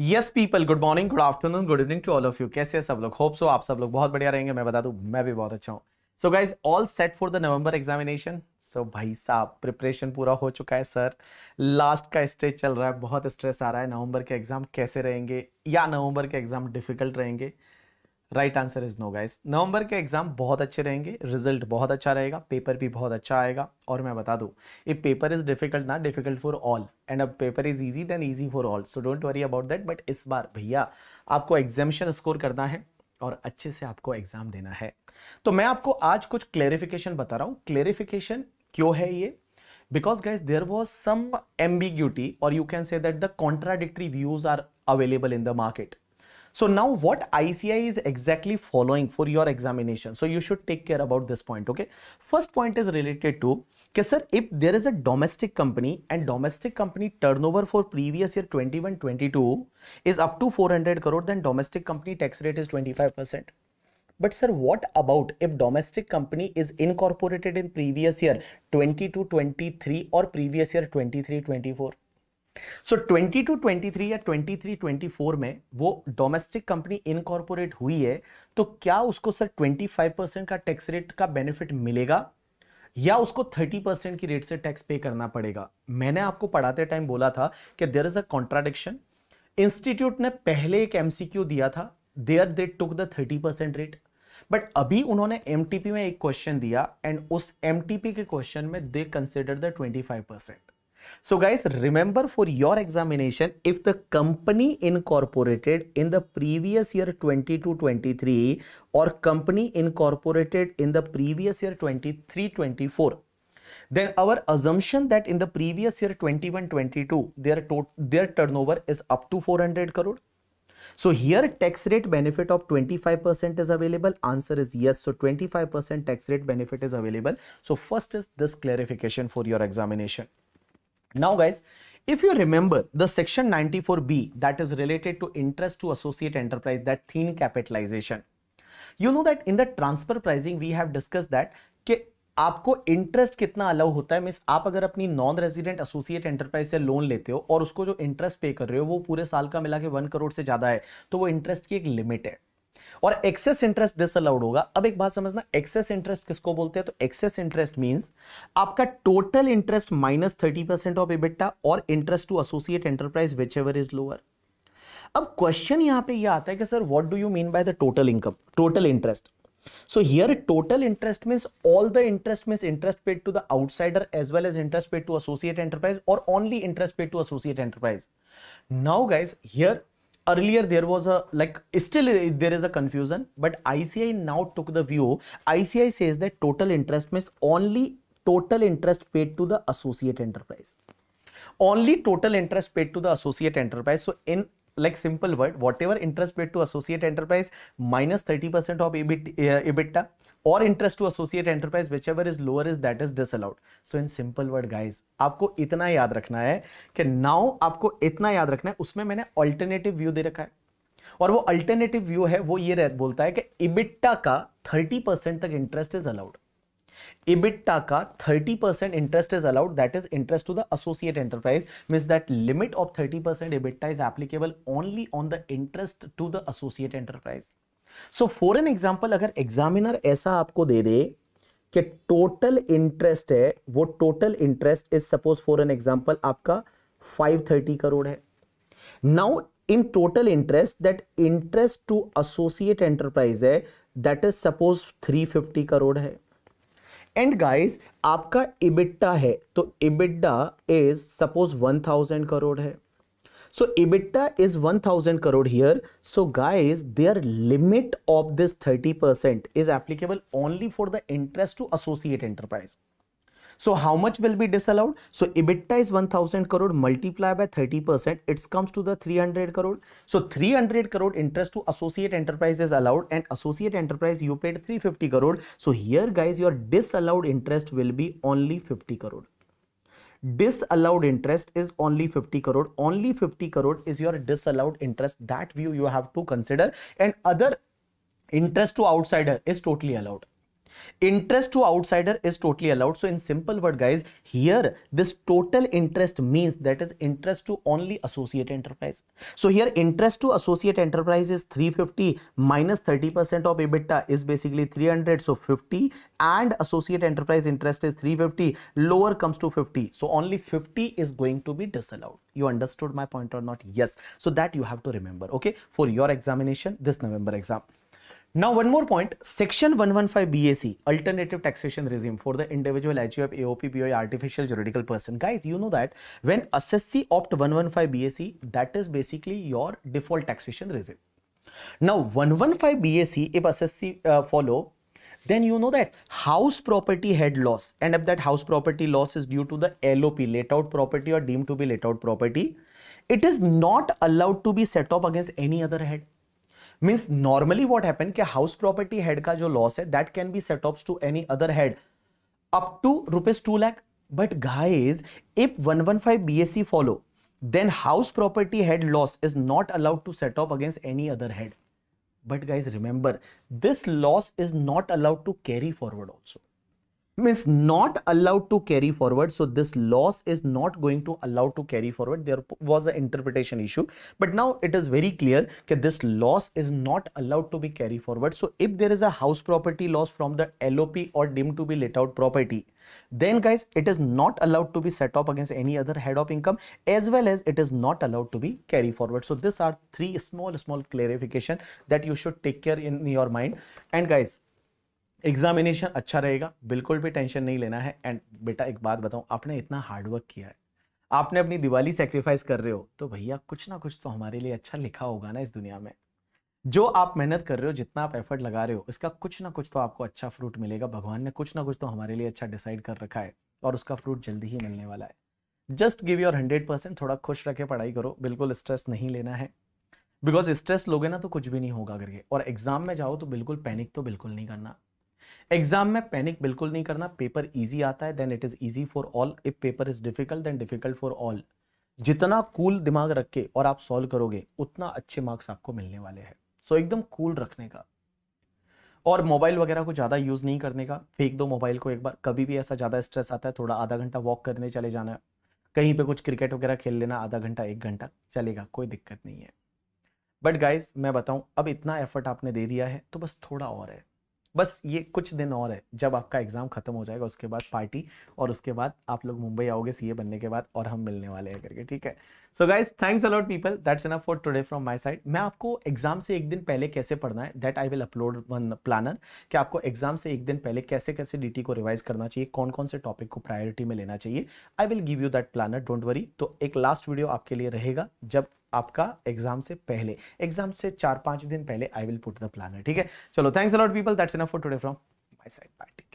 Yes people good morning good afternoon good evening to all of you कैसे सब लोग hope so आप सब लोग बहुत बढ़िया रहेंगे मैं बता दूं मैं भी बहुत अच्छा हूँ so guys all set for the November examination so भाई साहब प्रिपरेशन पूरा हो चुका है सर लास्ट का स्टेज चल रहा है बहुत स्ट्रेस आ रहा है नवंबर के एग्जाम कैसे रहेंगे या नवंबर के एग्जाम डिफिकल्ट रहेंगे right answer is no guys नवंबर के एग्जाम बहुत अच्छे रहेंगे रिजल्ट बहुत अच्छा रहेगा पेपर भी बहुत अच्छा आएगा और मैं बता दूं इफ पेपर इज डिफिकल्ट ना डिफिकल्ट फॉर ऑल एंड अब paper is easy then easy for all so don't worry about that but इस बार भैया आपको एग्जामिशन स्कोर करना है और अच्छे से आपको एग्जाम देना है तो मैं आपको आज कुछ क्लेरिफिकेशन बता रहा हूँ क्लेरिफिकेशन क्यों है ये because guys there was some ambiguity और you can say that the contradictory views are available in the market So now what ICI is exactly following for your examination. So you should take care about this point. Okay. First point is related to okay, sir, if there is a domestic company and domestic company turnover for previous year 21-22 is up to 400 crore, then domestic company tax rate is 25%. But sir, what about if domestic company is incorporated in previous year 22-23 or previous year 23-24? So so, 20 two three या twenty four में वो domestic company incorporate हुई है तो क्या उसको sir 25 percent का tax rate का बेनिफिट मिलेगा या उसको 30 परसेंट की रेट से टैक्स पे करना पड़ेगा मैंने आपको पढ़ाते टाइम बोला था कि there is a contradiction institute ने पहले एक एमसीक्यू दिया था there they took the 30 percent rate but अभी उन्होंने एम में एक क्वेश्चन दिया एंड उस एम के क्वेश्चन में they consider the twenty percent So guys, remember for your examination, if the company incorporated in the previous year 22-23 or company incorporated in the previous year 23-24, then our assumption that in the previous year 21-22, their, their turnover is up to 400 crore. So here tax rate benefit of 25% is available. Answer is yes. So 25% tax rate benefit is available. So first is this clarification for your examination. Now guys, if you remember the section 94B that is related to interest to associate enterprise, that thin capitalization. You know that in the transfer pricing, we have discussed that कि आपको interest कितना allow होता है means आप अगर अपनी non resident associate enterprise से loan लेते हो और उसको जो इंटरेस्ट पे कर रहे हो वो पूरे साल का मिला के वन करोड़ से ज्यादा है तो वो इंटरेस्ट की एक लिमिट है और एक्सेस इंटरेस्ट डिसअलाउड होगा अब एक बात समझना एक्सेस इंटरेस्ट किसको बोलते हैं तो एक्सेस इंटरेस्ट मींस आपका total interest minus thirty percent of EBITDA और interest to associate enterprise whichever is lower अब क्वेश्चन यहां पे ये आता है कि sir what do you mean by the total income total interest so here total interest means all the interest means interest paid to the outsider as well as interest paid to associate enterprise or only interest paid to associate enterprise now guys here earlier there was a like still there is a confusion but ICI now took the view ICI says that total interest means only total interest paid to the associate enterprise only total interest paid to the associate enterprise so in like simple word whatever interest paid to associate enterprise minus 30% of EBIT, uh, ebitda or interest to associate enterprise whichever is lower is that is disallowed so in simple word guys आपको इतना याद रखना है कि now आपको इतना याद रखना है उसमें मैंने alternative view दे रखा है और वो अल्टरनेटिव व्यू है वो ये बोलता है कि इबिट्टा का 30% तक interest is allowed EBITDA ka 30% interest is allowed that is interest to the associate enterprise means that limit of 30% EBITDA is applicable only on the interest to the associate enterprise. So for an example अगर examiner ऐसा आपको दे दे कि total interest है वो total interest is suppose for an example आपका 530 करोड़ है. Now in total interest that interest to associate enterprise है that is suppose 350 crore है. एंड गाइस आपका इबिट्टा है तो EBITDA is suppose one thousand crore है so EBITDA is one thousand crore here so guys there limit of this thirty percent is applicable only for the interest to associate enterprise So how much will be disallowed? So EBITDA is 1000 crore multiplied by 30%. It comes to the 300 crore. So 300 crore interest to associate enterprise is allowed and associate enterprise you paid 350 crore. So here guys your disallowed interest will be only 50 crore disallowed interest is only 50 crore only 50 crore is your disallowed interest that view you have to consider and other interest to outsider is totally allowed Interest to outsider is totally allowed. So in simple word guys, here this total interest means that is interest to only associate enterprise. So here interest to associate enterprise is 350 minus 30% of EBITDA is basically 300. So 50 and associate enterprise interest is 350 lower comes to 50. So only 50 is going to be disallowed. You understood my point or not? Yes. So that you have to remember. Okay. For your examination, this November exam. Now one more point, section 115 BAC, alternative taxation regime for the individual HUF, AOP, BOI, artificial juridical person. Guys, you know that when SSC opt 115 BAC, that is basically your default taxation regime. Now 115 BAC, if SSC uh, follow, then you know that house property head loss and if that house property loss is due to the LOP, let out property or deemed to be let out property, it is not allowed to be set off against any other head means normally what happen के house property head का जो loss है that can be set off to any other head up to rupees two lakh but guys if one one five B S C follow then house property head loss is not allowed to set off against any other head but guys remember this loss is not allowed to carry forward also means not allowed to carry forward so this loss is not going to allow to carry forward there was an interpretation issue but now it is very clear that this loss is not allowed to be carried forward so if there is a house property loss from the LOP or deemed to be let out property then guys it is not allowed to be set up against any other head of income as well as it is not allowed to be carried forward so these are three small small clarification that you should take care in your mind and guys examination अच्छा रहेगा बिल्कुल भी tension नहीं लेना है and बेटा एक बात बताऊं आपने इतना हार्डवर्क किया है आपने अपनी दिवाली सेक्रीफाइस कर रहे हो तो भैया कुछ ना कुछ तो हमारे लिए अच्छा लिखा होगा ना इस दुनिया में जो आप मेहनत कर रहे हो जितना आप एफर्ट लगा रहे हो इसका कुछ ना कुछ तो आपको अच्छा फ्रूट मिलेगा भगवान ने कुछ ना कुछ तो हमारे लिए अच्छा डिसाइड कर रखा है और उसका फ्रूट जल्दी ही मिलने वाला है just give your hundred percent थोड़ा खुश रखे पढ़ाई करो बिल्कुल स्ट्रेस नहीं लेना है बिकॉज स्ट्रेस लोगे ना तो कुछ भी नहीं होगा करके और एग्जाम में जाओ तो बिल्कुल पैनिक तो बिल्कुल नहीं करना एग्जाम में पैनिक बिल्कुल नहीं करना पेपर इजी आता है then it is easy for all if paper is difficult then difficult for all जितना कूल cool दिमाग रख के और आप सॉल्व करोगे उतना अच्छे मार्क्स आपको मिलने वाले हैं सो so, एकदम कूल cool रखने का और मोबाइल वगैरह को ज़्यादा यूज़ नहीं करने का फेंक दो मोबाइल को एक बार कभी भी ऐसा ज़्यादा स्ट्रेस आता है थोड़ा आधा घंटा वॉक करने चले जाना कहीं पे कुछ क्रिकेट वगैरह खेल लेना आधा घंटा एक घंटा चलेगा कोई दिक्कत नहीं है बट गाइज मैं बताऊं अब इतना एफर्ट आपने दे दिया है तो बस थोड़ा और है बस ये कुछ दिन और है जब आपका एग्ज़ाम ख़त्म हो जाएगा उसके बाद पार्टी और उसके बाद आप लोग मुंबई आओगे सीए बनने के बाद और हम मिलने वाले हैं करके ठीक है so guys thanks a lot people that's an for today from my side मैं आपको एग्जाम से एक दिन पहले कैसे पढ़ना है that I will upload one planner कि आपको एग्जाम से एक दिन पहले कैसे कैसे टी को रिवाइज करना चाहिए कौन कौन से टॉपिक को प्रायोरिटी में लेना चाहिए I will give you that planner don't worry तो एक लास्ट वीडियो आपके लिए रहेगा जब आपका एग्जाम से पहले एग्जाम से चार पांच दिन पहले I will put the planner ठीक है चलो thanks a lot people that's an for today from my side party